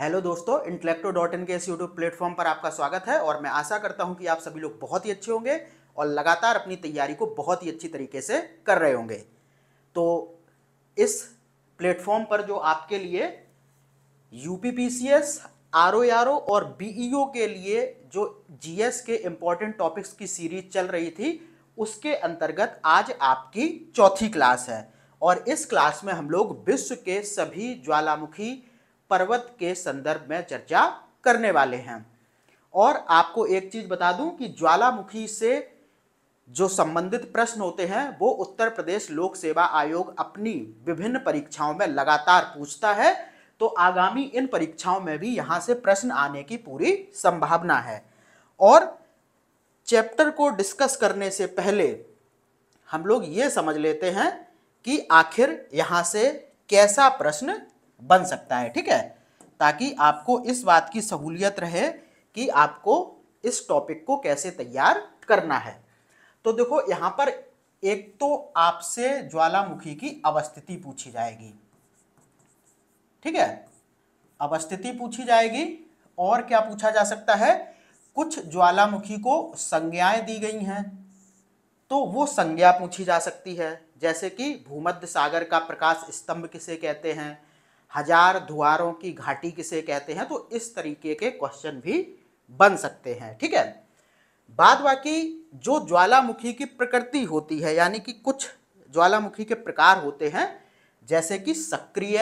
hello दोस्तों इंटलेक्टो dot in के इस यूट्यूब प्लेटफॉर्म पर आपका स्वागत है और मैं आशा करता हूं कि आप सभी लोग बहुत ही अच्छे होंगे और लगातार अपनी तैयारी को बहुत ही अच्छी तरीके से कर रहे होंगे तो इस प्लेटफॉर्म पर जो आपके लिए U P P C S R O R O और बी ई ओ के लिए जो जी एस के इम्पोर्टेंट टॉपिक्स की सीरीज चल रही थी उसके अंतर्गत आज आपकी चौथी क्लास है और इस क्लास में हम लोग विश्व के सभी ज्वालामुखी पर्वत के संदर्भ में चर्चा करने वाले हैं और आपको एक चीज बता दूं कि ज्वालामुखी से जो संबंधित प्रश्न होते हैं वो उत्तर प्रदेश लोक सेवा आयोग अपनी विभिन्न परीक्षाओं में लगातार पूछता है तो आगामी इन परीक्षाओं में भी यहाँ से प्रश्न आने की पूरी संभावना है और चैप्टर को डिस्कस करने से पहले हम लोग ये समझ लेते हैं कि आखिर यहाँ से कैसा प्रश्न बन सकता है ठीक है ताकि आपको इस बात की सहूलियत रहे कि आपको इस टॉपिक को कैसे तैयार करना है तो देखो यहाँ पर एक तो आपसे ज्वालामुखी की अवस्थिति पूछी जाएगी ठीक है अवस्थिति पूछी जाएगी और क्या पूछा जा सकता है कुछ ज्वालामुखी को संज्ञाएं दी गई हैं तो वो संज्ञा पूछी जा सकती है जैसे कि भूमध्य सागर का प्रकाश स्तंभ किसे कहते हैं हजार दुआरों की घाटी किसे कहते हैं तो इस तरीके के क्वेश्चन भी बन सकते हैं ठीक है बाद बाकी जो ज्वालामुखी की प्रकृति होती है यानी कि कुछ ज्वालामुखी के प्रकार होते हैं जैसे कि सक्रिय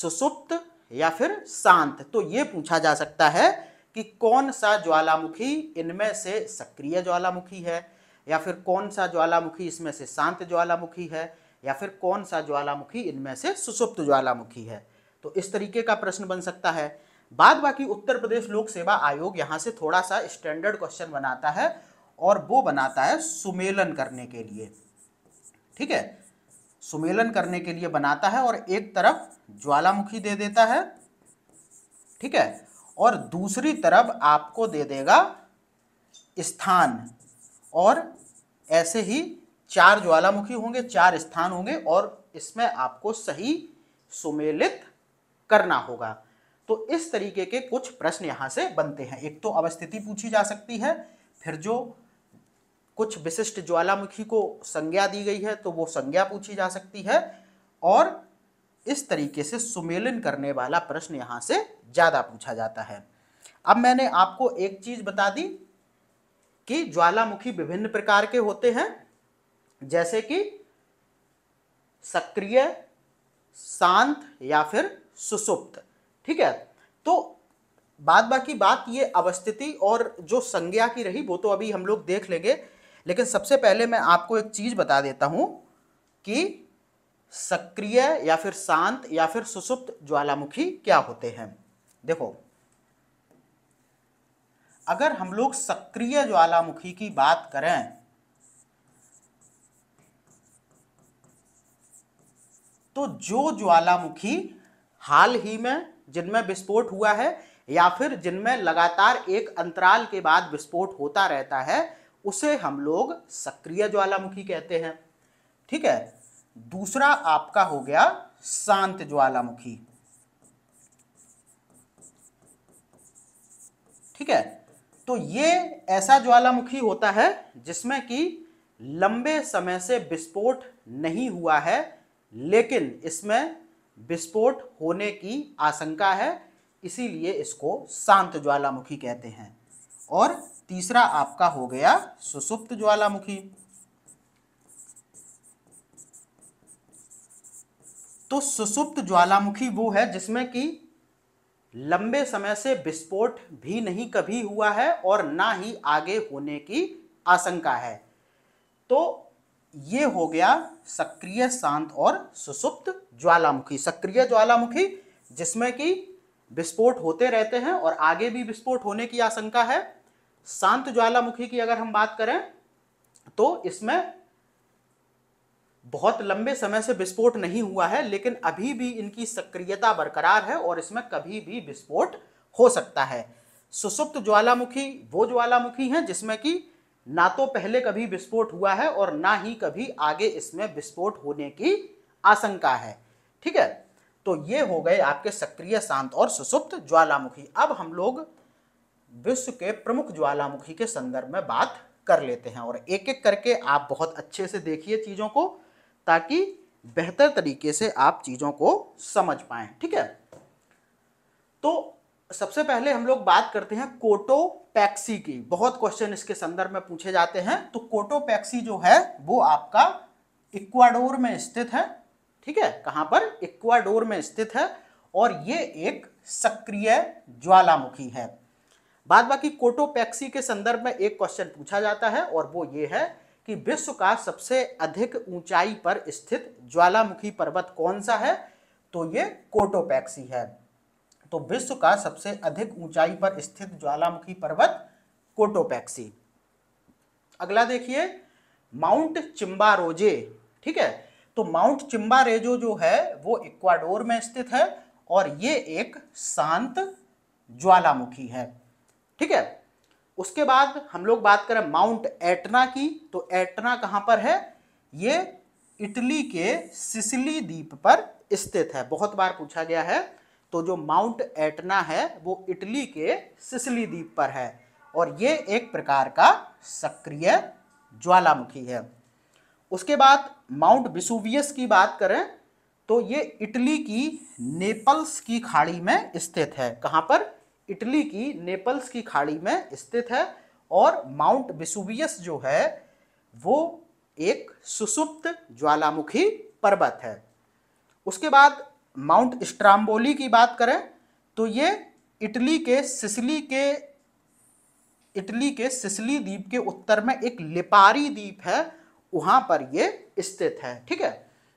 सुसुप्त या फिर शांत तो ये पूछा जा सकता है कि कौन सा ज्वालामुखी इनमें से सक्रिय ज्वालामुखी है या फिर कौन सा ज्वालामुखी इसमें से शांत ज्वालामुखी है या फिर कौन सा ज्वालामुखी इनमें से सुसुप्त ज्वालामुखी है तो इस तरीके का प्रश्न बन सकता है बाद बाकी उत्तर प्रदेश लोक सेवा आयोग यहाँ से थोड़ा सा स्टैंडर्ड क्वेश्चन बनाता है और वो बनाता है सुमेलन करने के लिए ठीक है सुमेलन करने के लिए बनाता है और एक तरफ ज्वालामुखी दे देता है ठीक है और दूसरी तरफ आपको दे देगा स्थान और ऐसे ही चार ज्वालामुखी होंगे चार स्थान होंगे और इसमें आपको सही सुमेलित करना होगा तो इस तरीके के कुछ प्रश्न यहाँ से बनते हैं एक तो अवस्थिति पूछी जा सकती है फिर जो कुछ विशिष्ट ज्वालामुखी को संज्ञा दी गई है तो वो संज्ञा पूछी जा सकती है और इस तरीके से सुमेलन करने वाला प्रश्न यहाँ से ज़्यादा पूछा जाता है अब मैंने आपको एक चीज़ बता दी कि ज्वालामुखी विभिन्न प्रकार के होते हैं जैसे कि सक्रिय शांत या फिर सुसुप्त ठीक है तो बाद बाकी बात ये अवस्थिति और जो संज्ञा की रही वो तो अभी हम लोग देख लेंगे लेकिन सबसे पहले मैं आपको एक चीज़ बता देता हूं कि सक्रिय या फिर शांत या फिर सुसुप्त ज्वालामुखी क्या होते हैं देखो अगर हम लोग सक्रिय ज्वालामुखी की बात करें तो जो ज्वालामुखी हाल ही में जिनमें विस्फोट हुआ है या फिर जिनमें लगातार एक अंतराल के बाद विस्फोट होता रहता है उसे हम लोग सक्रिय ज्वालामुखी कहते हैं ठीक है दूसरा आपका हो गया शांत ज्वालामुखी ठीक है तो ये ऐसा ज्वालामुखी होता है जिसमें कि लंबे समय से विस्फोट नहीं हुआ है लेकिन इसमें विस्फोट होने की आशंका है इसीलिए इसको शांत ज्वालामुखी कहते हैं और तीसरा आपका हो गया सुसुप्त ज्वालामुखी तो सुसुप्त ज्वालामुखी वो है जिसमें कि लंबे समय से विस्फोट भी नहीं कभी हुआ है और ना ही आगे होने की आशंका है तो ये हो गया सक्रिय शांत और सुसुप्त ज्वालामुखी सक्रिय ज्वालामुखी जिसमें कि विस्फोट होते रहते हैं और आगे भी विस्फोट होने की आशंका है शांत ज्वालामुखी की अगर हम बात करें तो इसमें बहुत लंबे समय से विस्फोट नहीं हुआ है लेकिन अभी भी इनकी सक्रियता बरकरार है और इसमें कभी भी विस्फोट हो सकता है सुसुप्त ज्वालामुखी वो ज्वालामुखी हैं जिसमें कि ना तो पहले कभी विस्फोट हुआ है और ना ही कभी आगे इसमें विस्फोट होने की आशंका है ठीक है तो ये हो गए आपके सक्रिय शांत और सुसुप्त ज्वालामुखी अब हम लोग विश्व के प्रमुख ज्वालामुखी के संदर्भ में बात कर लेते हैं और एक एक करके आप बहुत अच्छे से देखिए चीज़ों को ताकि बेहतर तरीके से आप चीज़ों को समझ पाए ठीक है तो सबसे पहले हम लोग बात करते हैं कोटो कोटोपैक्सी की बहुत क्वेश्चन इसके संदर्भ में पूछे जाते हैं तो कोटोपैक्सी जो है वो आपका इक्वाडोर में स्थित है ठीक है कहां पर इक्वाडोर में स्थित है और ये एक सक्रिय ज्वालामुखी है बाद बाकी कोटोपैक्सी के संदर्भ में एक क्वेश्चन पूछा जाता है और वो ये है कि विश्व का सबसे अधिक ऊंचाई पर स्थित ज्वालामुखी पर्वत कौन सा है तो ये कोटोपैक्सी है तो विश्व का सबसे अधिक ऊंचाई पर स्थित ज्वालामुखी पर्वत कोटोपैक्सी अगला देखिए माउंट चिम्बारोजे ठीक है तो माउंट चिम्बारेजो जो है वो इक्वाडोर में स्थित है और ये एक शांत ज्वालामुखी है ठीक है उसके बाद हम लोग बात करें माउंट एटना की तो एटना कहां पर है ये इटली के सिसिली द्वीप पर स्थित है बहुत बार पूछा गया है तो जो माउंट एटना है वो इटली के सिसली द्वीप पर है और ये एक प्रकार का सक्रिय ज्वालामुखी है उसके बाद माउंट विसुवियस की बात करें तो ये इटली की नेपल्स की खाड़ी में स्थित है कहाँ पर इटली की नेपल्स की खाड़ी में स्थित है और माउंट विसुवियस जो है वो एक सुसुप्त ज्वालामुखी पर्वत है उसके बाद माउंट स्ट्राम्बोली की बात करें तो ये इटली के सिसली के इटली के सिसली द्वीप के उत्तर में एक लिपारी द्वीप है वहाँ पर ये स्थित है ठीक है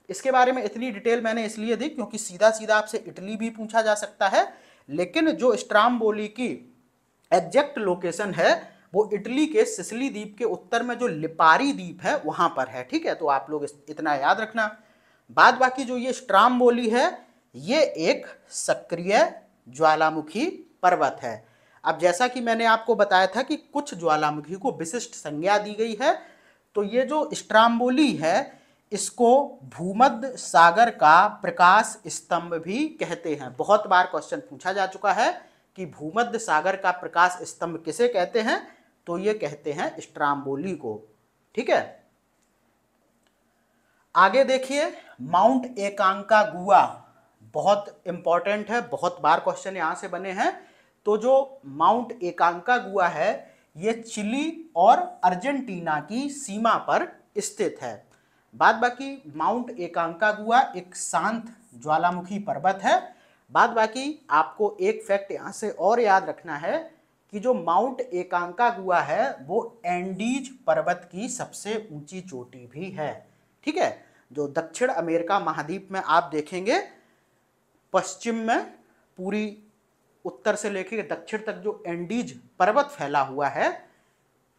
इसके बारे में इतनी डिटेल मैंने इसलिए दी क्योंकि सीधा सीधा आपसे इटली भी पूछा जा सकता है लेकिन जो स्ट्राम्बोली की एग्जैक्ट लोकेशन है वो इटली के सिसली द्वीप के उत्तर में जो लिपारी द्वीप है वहाँ पर है ठीक है तो आप लोग इतना याद रखना बाद बाकी जो ये स्ट्राम बोली है ये एक सक्रिय ज्वालामुखी पर्वत है अब जैसा कि मैंने आपको बताया था कि कुछ ज्वालामुखी को विशिष्ट संज्ञा दी गई है तो ये जो स्ट्राम्बोली है इसको भूमध्य सागर का प्रकाश स्तंभ भी कहते हैं बहुत बार क्वेश्चन पूछा जा चुका है कि भूमध्य सागर का प्रकाश स्तंभ किसे कहते हैं तो ये कहते हैं स्ट्राम्बोली को ठीक है आगे देखिए माउंट एकांका गुआ बहुत इंपॉर्टेंट है बहुत बार क्वेश्चन यहाँ से बने हैं तो जो माउंट एकांका गुआ है ये चिली और अर्जेंटीना की सीमा पर स्थित है बाद बाकी माउंट एकांका गुआ एक शांत ज्वालामुखी पर्वत है बाद बाकी आपको एक फैक्ट यहाँ से और याद रखना है कि जो माउंट एकांका गुआ है वो एंडीज पर्वत की सबसे ऊंची चोटी भी है ठीक है जो दक्षिण अमेरिका महाद्वीप में आप देखेंगे पश्चिम में पूरी उत्तर से लेकर दक्षिण तक जो एंडीज पर्वत फैला हुआ है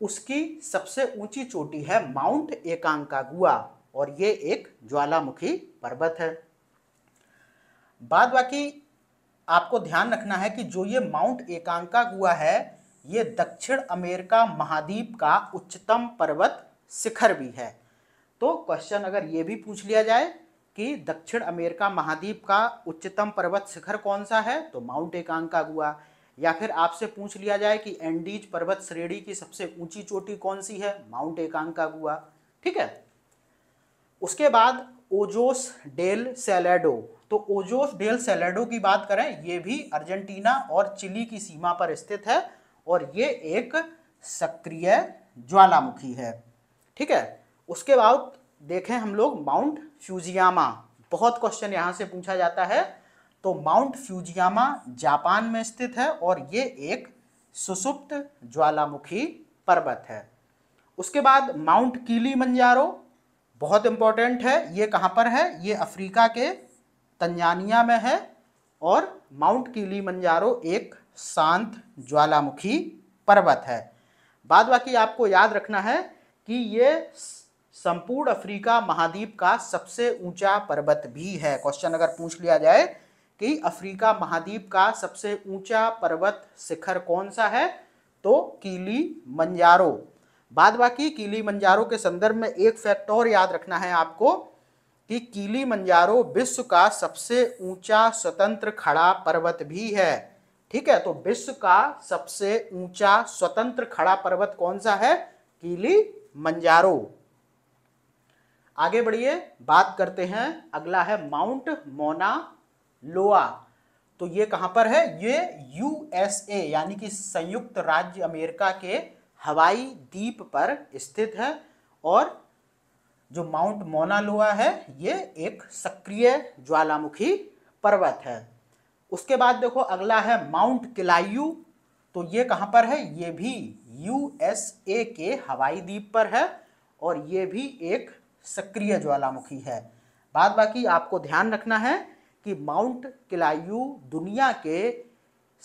उसकी सबसे ऊंची चोटी है माउंट एकांकागुआ और ये एक ज्वालामुखी पर्वत है बाद बाकी आपको ध्यान रखना है कि जो ये माउंट एकांकागुआ है ये दक्षिण अमेरिका महाद्वीप का उच्चतम पर्वत शिखर भी है तो क्वेश्चन अगर ये भी पूछ लिया जाए कि दक्षिण अमेरिका महाद्वीप का उच्चतम पर्वत शिखर कौन सा है तो माउंट एकांका हुआ या फिर आपसे पूछ लिया जाए कि एंडीज पर्वत श्रेणी की सबसे ऊंची चोटी कौन सी है माउंट एकांका हुआ ठीक है उसके बाद ओजोस डेल सेलेडो तो ओजोस डेल सेलेडो की बात करें ये भी अर्जेंटीना और चिली की सीमा पर स्थित है और ये एक सक्रिय ज्वालामुखी है ठीक है उसके बाद देखें हम लोग माउंट फ्यूजियामा बहुत क्वेश्चन यहाँ से पूछा जाता है तो माउंट फ्यूजियामा जापान में स्थित है और ये एक सुसुप्त ज्वालामुखी पर्वत है उसके बाद माउंट कीली मंजारो बहुत इम्पोर्टेंट है ये कहाँ पर है ये अफ्रीका के तंजानिया में है और माउंट कीली मंजारो एक शांत ज्वालामुखी पर्वत है बाद बाकी आपको याद रखना है कि ये संपूर्ण अफ्रीका महाद्वीप का सबसे ऊंचा पर्वत भी है क्वेश्चन अगर पूछ लिया जाए कि अफ्रीका महाद्वीप का सबसे ऊंचा पर्वत शिखर कौन सा है तो कीली मंजारो बाद बाकी कीली मंजारो के संदर्भ में एक फैक्ट और याद रखना है आपको कि कीली मंजारो विश्व का सबसे ऊंचा स्वतंत्र खड़ा पर्वत भी है ठीक है तो विश्व का सबसे ऊंचा स्वतंत्र खड़ा पर्वत कौन सा है कीली मंजारो आगे बढ़िए बात करते हैं अगला है माउंट मोना लोआ तो ये कहाँ पर है ये यूएसए यानी कि संयुक्त राज्य अमेरिका के हवाई द्वीप पर स्थित है और जो माउंट मोनालोआ है ये एक सक्रिय ज्वालामुखी पर्वत है उसके बाद देखो अगला है माउंट किलायू तो ये कहाँ पर है ये भी यूएसए के हवाई द्वीप पर है और ये भी एक सक्रिय ज्वालामुखी है बात बाकी आपको ध्यान रखना है कि माउंट किलायू दुनिया के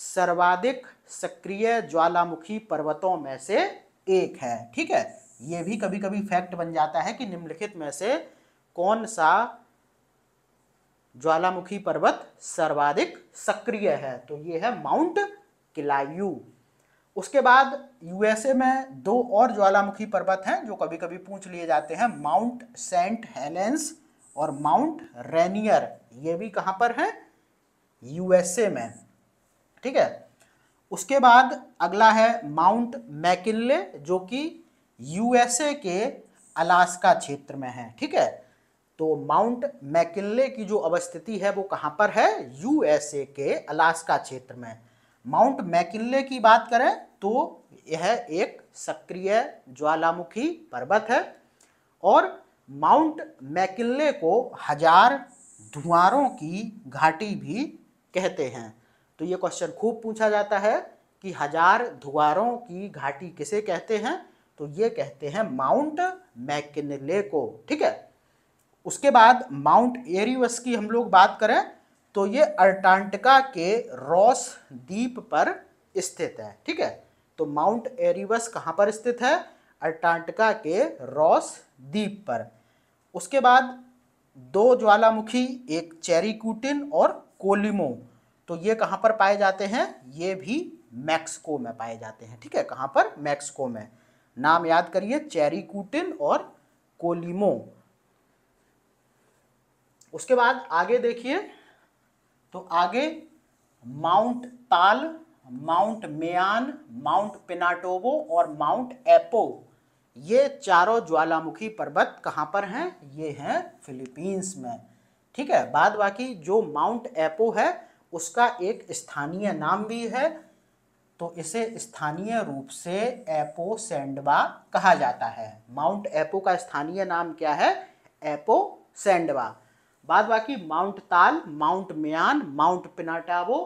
सर्वाधिक सक्रिय ज्वालामुखी पर्वतों में से एक है ठीक है ये भी कभी कभी फैक्ट बन जाता है कि निम्नलिखित में से कौन सा ज्वालामुखी पर्वत सर्वाधिक सक्रिय है तो ये है माउंट किलायू उसके बाद यूएसए में दो और ज्वालामुखी पर्वत हैं जो कभी कभी पूछ लिए जाते हैं माउंट सेंट हेलेंस और माउंट रेनियर ये भी कहां पर है यूएसए में ठीक है उसके बाद अगला है माउंट मैकिनले जो कि यूएसए के अलास्का क्षेत्र में है ठीक है तो माउंट मैकिनले की जो अवस्थिति है वो कहां पर है यूएसए के अलास्का क्षेत्र में माउंट मैकिनले की बात करें तो यह एक सक्रिय ज्वालामुखी पर्वत है और माउंट मैकिनले को हजार धुआरों की घाटी भी कहते हैं तो ये क्वेश्चन खूब पूछा जाता है कि हजार धुआरों की घाटी किसे कहते हैं तो ये कहते हैं माउंट मैकिनले को ठीक है उसके बाद माउंट एरिवस की हम लोग बात करें तो ये अर्टांटिका के रॉस द्वीप पर स्थित है ठीक है तो माउंट एरिवस कहाँ पर स्थित है अर्टांटिका के रॉस द्वीप पर उसके बाद दो ज्वालामुखी एक चेरीकूटिन और कोलिमो तो ये कहाँ पर पाए जाते हैं ये भी मैक्सिको में पाए जाते हैं ठीक है कहाँ पर मैक्सिको में नाम याद करिए चेरीकूटिन और कोलिमो उसके बाद आगे देखिए तो आगे माउंट ताल माउंट मेयान माउंट पिनाटोबो और माउंट एपो ये चारों ज्वालामुखी पर्वत कहाँ पर हैं ये हैं फिलीपींस में ठीक है बाद बाकी जो माउंट एपो है उसका एक स्थानीय नाम भी है तो इसे स्थानीय रूप से एपो सेंडवा कहा जाता है माउंट एपो का स्थानीय नाम क्या है एपो सेंडवा बाद बाकी माउंट ताल माउंट म्यान माउंट पिनाटावो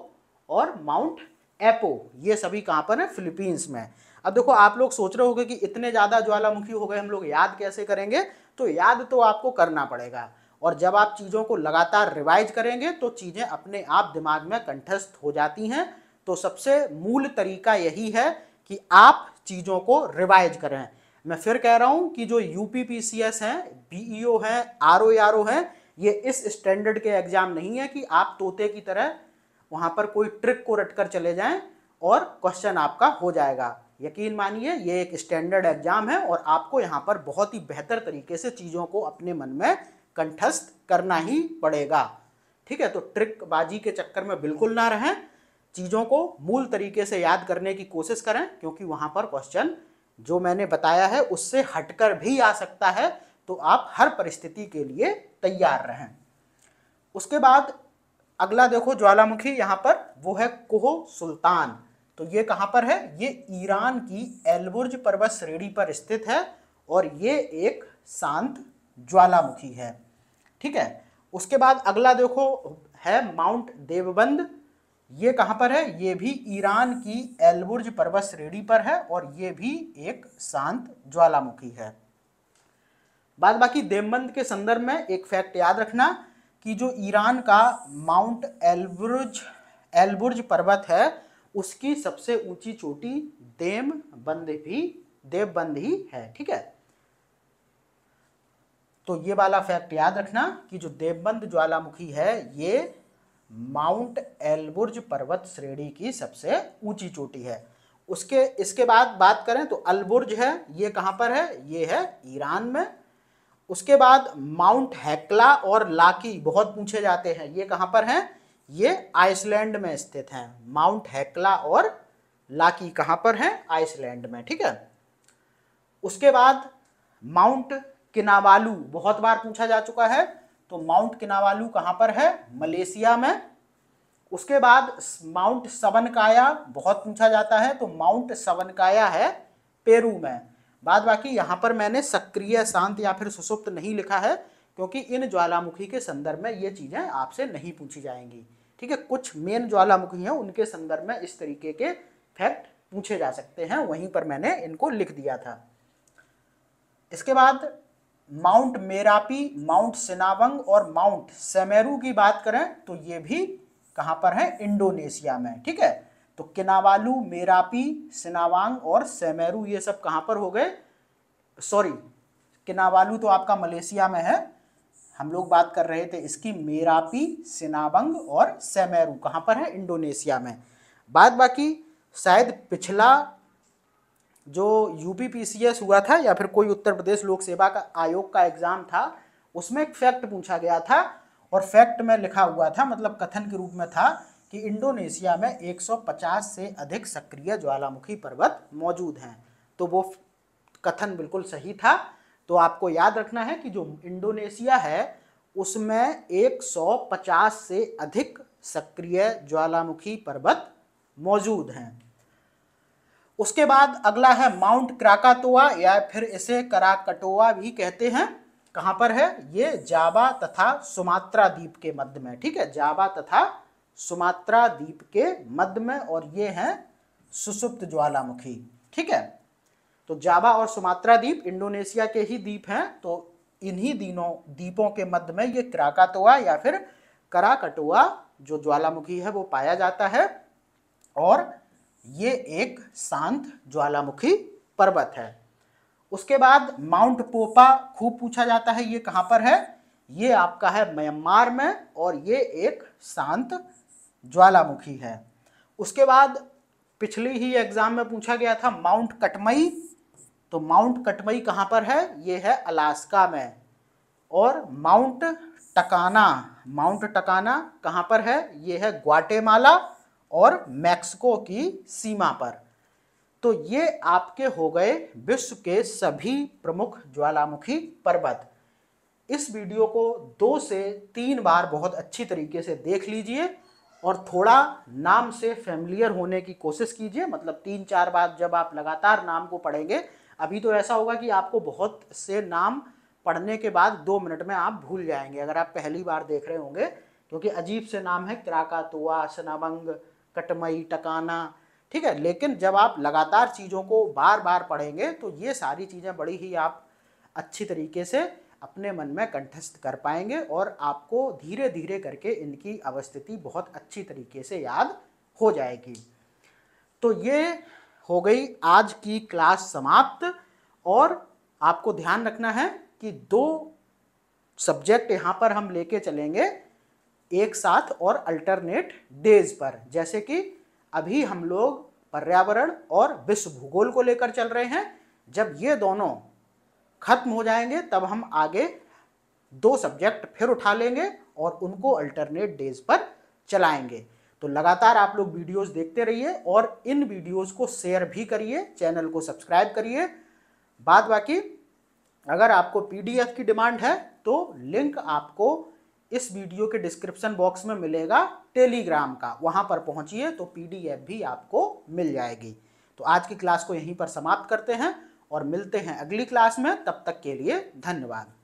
और माउंट एपो ये सभी कहाँ पर है फिलीपींस में अब देखो आप लोग सोच रहे होंगे कि इतने ज़्यादा ज्वालामुखी हो गए हम लोग याद कैसे करेंगे तो याद तो आपको करना पड़ेगा और जब आप चीज़ों को लगातार रिवाइज करेंगे तो चीज़ें अपने आप दिमाग में कंठस्थ हो जाती हैं तो सबसे मूल तरीका यही है कि आप चीज़ों को रिवाइज करें मैं फिर कह रहा हूँ कि जो U P P C S हैं बी ई ओ हैं आर ओ आर ओ हैं ये इस स्टैंडर्ड के एग्ज़ाम नहीं है कि आप तोते की तरह वहाँ पर कोई ट्रिक को रट कर चले जाएं और क्वेश्चन आपका हो जाएगा यकीन मानिए ये एक स्टैंडर्ड एग्ज़ाम है और आपको यहाँ पर बहुत ही बेहतर तरीके से चीज़ों को अपने मन में कंठस्थ करना ही पड़ेगा ठीक है तो ट्रिक बाजी के चक्कर में बिल्कुल ना रहें चीज़ों को मूल तरीके से याद करने की कोशिश करें क्योंकि वहाँ पर क्वेश्चन जो मैंने बताया है उससे हटकर भी आ सकता है तो आप हर परिस्थिति के लिए तैयार रहें उसके बाद अगला देखो ज्वालामुखी यहाँ पर वो है कोह सुल्तान तो ये कहाँ पर है ये ईरान की एलबुर्ज पर्वत श्रेणी पर स्थित है और ये एक शांत ज्वालामुखी है ठीक है उसके बाद अगला देखो है माउंट देवबंद ये कहाँ पर है ये भी ईरान की एलबुर्ज पर्वत श्रेणी पर है और ये भी एक शांत ज्वालामुखी है बाद बाकी देवबंद के संदर्भ में एक फैक्ट याद रखना कि जो ईरान का माउंट एलबुर्ज एलबुर्ज पर्वत है उसकी सबसे ऊंची चोटी देवबंद भी देवबंद ही है ठीक है तो ये वाला फैक्ट याद रखना कि जो देवबंद ज्वालामुखी है ये माउंट एलबुर्ज पर्वत श्रेणी की सबसे ऊंची चोटी है उसके इसके बाद बात करें तो अलबुर्ज है ये कहाँ पर है ये है ईरान में उसके बाद माउंट हैकला और लाकी बहुत पूछे जाते हैं ये कहाँ पर हैं ये आइसलैंड में स्थित हैं माउंट हैकला और लाकी कहाँ पर हैं आइसलैंड में ठीक है उसके बाद माउंट किनावालू बहुत बार पूछा जा चुका है तो माउंट किनावालू कहाँ पर है मलेशिया में उसके बाद माउंट सवनकाया बहुत पूछा जाता है तो माउंट सवनकाया है पेरू में बाद बाकी यहाँ पर मैंने सक्रिय शांत या फिर सुसुप्त नहीं लिखा है क्योंकि इन ज्वालामुखी के संदर्भ में ये चीज़ें आपसे नहीं पूछी जाएंगी ठीक है कुछ मेन ज्वालामुखी हैं उनके संदर्भ में इस तरीके के फैक्ट पूछे जा सकते हैं वहीं पर मैंने इनको लिख दिया था इसके बाद माउंट मेरापी माउंट सिनावंग और माउंट सेमेरू की बात करें तो ये भी कहाँ पर है इंडोनेशिया में ठीक है तो किनावालू मेरापी सिनावांग और सेमेरू ये सब कहाँ पर हो गए सॉरी किनावालू तो आपका मलेशिया में है हम लोग बात कर रहे थे इसकी मेरापी सिनावंग और सेमेरू कहाँ पर है इंडोनेशिया में बाद बाकी शायद पिछला जो यूपीपीसीएस हुआ था या फिर कोई उत्तर प्रदेश लोक सेवा का आयोग का एग्ज़ाम था उसमें एक फैक्ट पूछा गया था और फैक्ट में लिखा हुआ था मतलब कथन के रूप में था कि इंडोनेशिया में 150 से अधिक सक्रिय ज्वालामुखी पर्वत मौजूद हैं तो वो कथन बिल्कुल सही था तो आपको याद रखना है कि जो इंडोनेशिया है उसमें 150 से अधिक सक्रिय ज्वालामुखी पर्वत मौजूद हैं उसके बाद अगला है माउंट क्राकातोआ या फिर इसे कराकटोआ भी कहते हैं कहाँ पर है ये जावा तथा सुमात्रा द्वीप के मध्य में ठीक है जावा तथा सुमात्रा द्वीप के मध्य में और ये हैं सुसुप्त ज्वालामुखी ठीक है तो जावा और सुमात्रा द्वीप इंडोनेशिया के ही द्वीप हैं तो इन्हीं दिनों द्वीपों के मध्य में ये क्राकातोआ या फिर कराकटोआ जो ज्वालामुखी है वो पाया जाता है और ये एक शांत ज्वालामुखी पर्वत है उसके बाद माउंट पोपा खूब पूछा जाता है ये कहाँ पर है ये आपका है म्यांमार में और ये एक शांत ज्वालामुखी है उसके बाद पिछली ही एग्जाम में पूछा गया था माउंट कटमई तो माउंट कटमई कहाँ पर है ये है अलास्का में और माउंट टकाना माउंट टकाना कहाँ पर है ये है ग्वाटेमाला और मैक्सिको की सीमा पर तो ये आपके हो गए विश्व के सभी प्रमुख ज्वालामुखी पर्वत इस वीडियो को दो से तीन बार बहुत अच्छी तरीके से देख लीजिए और थोड़ा नाम से फैमिलियर होने की कोशिश कीजिए मतलब तीन चार बार जब आप लगातार नाम को पढ़ेंगे अभी तो ऐसा होगा कि आपको बहुत से नाम पढ़ने के बाद दो मिनट में आप भूल जाएंगे अगर आप पहली बार देख रहे होंगे क्योंकि अजीब से नाम है क्राकातुआ सनाबंग कटमई टकाना ठीक है लेकिन जब आप लगातार चीज़ों को बार बार पढ़ेंगे तो ये सारी चीज़ें बड़ी ही आप अच्छी तरीके से अपने मन में कंठस्थ कर पाएंगे और आपको धीरे धीरे करके इनकी अवस्थिति बहुत अच्छी तरीके से याद हो जाएगी तो ये हो गई आज की क्लास समाप्त और आपको ध्यान रखना है कि दो सब्जेक्ट यहाँ पर हम लेके चलेंगे एक साथ और अल्टरनेट डेज पर जैसे कि अभी हम लोग पर्यावरण और विश्व भूगोल को लेकर चल रहे हैं जब ये दोनों खत्म हो जाएंगे तब हम आगे दो सब्जेक्ट फिर उठा लेंगे और उनको अल्टरनेट डेज पर चलाएंगे तो लगातार आप लोग वीडियोस देखते रहिए और इन वीडियोस को शेयर भी करिए चैनल को सब्सक्राइब करिए बाद बाकी अगर आपको पीडीएफ की डिमांड है तो लिंक आपको इस वीडियो के डिस्क्रिप्शन बॉक्स में मिलेगा टेलीग्राम का वहाँ पर पहुँचिए तो पीडीएफ भी आपको मिल जाएगी तो आज की क्लास को यहीं पर समाप्त करते हैं और मिलते हैं अगली क्लास में तब तक के लिए धन्यवाद